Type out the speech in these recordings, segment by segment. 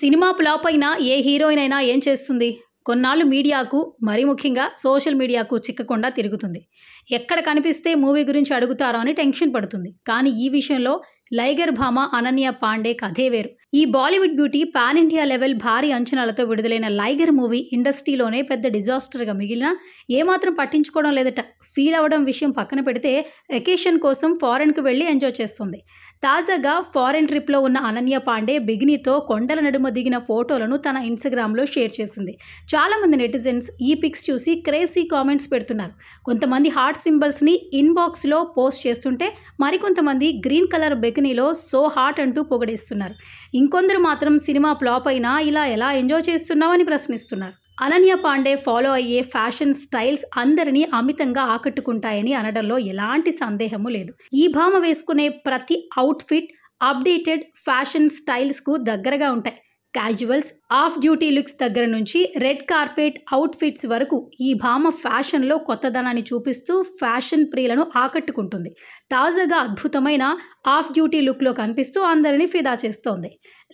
cinema flop అయినా ఏ heroine అయినా ఏం చేస్తుంది కొన్నాళ్ళు మీడియాకు మరీ ముఖ్యంగా సోషల్ మీడియాకు చిక్కకుండా తిరుగుతుంది ఎక్కడ కనిపిస్తే మూవీ గురించి అడుగుతారో అని టెన్షన్ పడుతుంది కానీ ఈ విషయంలో లైగర్ భామ అనన్య పాండే కథే వేరు ఈ Bollywood beauty pan India level భారీ అంచనాలతో విడుదలైన లైగర్ మూవీ ఇండస్ట్రీలోనే పెద్ద డిజాస్టర్గా మిగిలిన ఏమాత్రం పట్టించుకోవడం లేదట ఫీల్ అవ్వడం విషయం పక్కన పెడితే వెకేషన్ కోసం ఫారెన్కు వెళ్ళి ఎంజాయ్ చేస్తుంది తాజాగా ఫారెన్ ట్రిప్లో ఉన్న అనన్య పాండే బిగినీతో కొండల నడుమ దిగిన ఫోటోలను తన ఇన్స్టాగ్రామ్లో షేర్ చేసింది చాలామంది నెటిజన్స్ ఈ పిక్స్ చూసి క్రేజీ కామెంట్స్ పెడుతున్నారు కొంతమంది హార్ట్ సింబల్స్ని ఇన్బాక్స్లో పోస్ట్ చేస్తుంటే మరికొంతమంది గ్రీన్ కలర్ బెకినీలో సో హాట్ అంటూ పొగడేస్తున్నారు ఇంకొందరు మాత్రం సినిమా ఫ్లాప్ అయినా ఇలా ఎలా ఎంజాయ్ చేస్తున్నావని ప్రశ్నిస్తున్నారు అనన్య పాండే ఫాలో అయ్యే ఫ్యాషన్ స్టైల్స్ అందరినీ అమితంగా ఆకట్టుకుంటాయని అనడంలో ఎలాంటి సందేహము లేదు ఈ భామ వేసుకునే ప్రతి అవుట్ఫిట్ అప్డేటెడ్ ఫ్యాషన్ స్టైల్స్కు దగ్గరగా ఉంటాయి క్యాజువల్స్ ఆఫ్ డ్యూటీ లుక్స్ దగ్గర నుంచి రెడ్ కార్పెట్ అవుట్ఫిట్స్ వరకు ఈ భామ ఫ్యాషన్లో కొత్తదనాన్ని చూపిస్తూ ఫ్యాషన్ ప్రియులను ఆకట్టుకుంటుంది తాజాగా అద్భుతమైన ఆఫ్ డ్యూటీ లుక్లో కనిపిస్తూ అందరినీ ఫిదా చేస్తోంది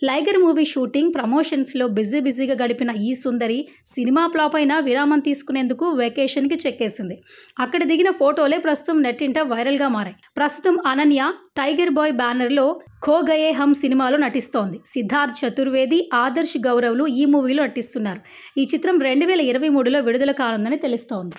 లైగర్ మూవీ షూటింగ్ ప్రమోషన్స్లో బిజీ బిజీగా గడిపిన ఈ సుందరి సినిమా ఫ్లాప్ అయినా విరామం తీసుకునేందుకు వెకేషన్కి చెక్కేసింది అక్కడ దిగిన ఫోటోలే ప్రస్తుతం నెట్టింట వైరల్గా మారాయి ప్రస్తుతం అనన్య టైగర్ బాయ్ బ్యానర్లో ఖో గయే హమ్ సినిమాలో నటిస్తోంది సిద్ధార్థ్ చతుర్వేది ఆదర్శ్ గౌరవ్లు ఈ మూవీలో నటిస్తున్నారు ఈ చిత్రం రెండు వేల ఇరవై మూడులో విడుదల కానుందని తెలుస్తోంది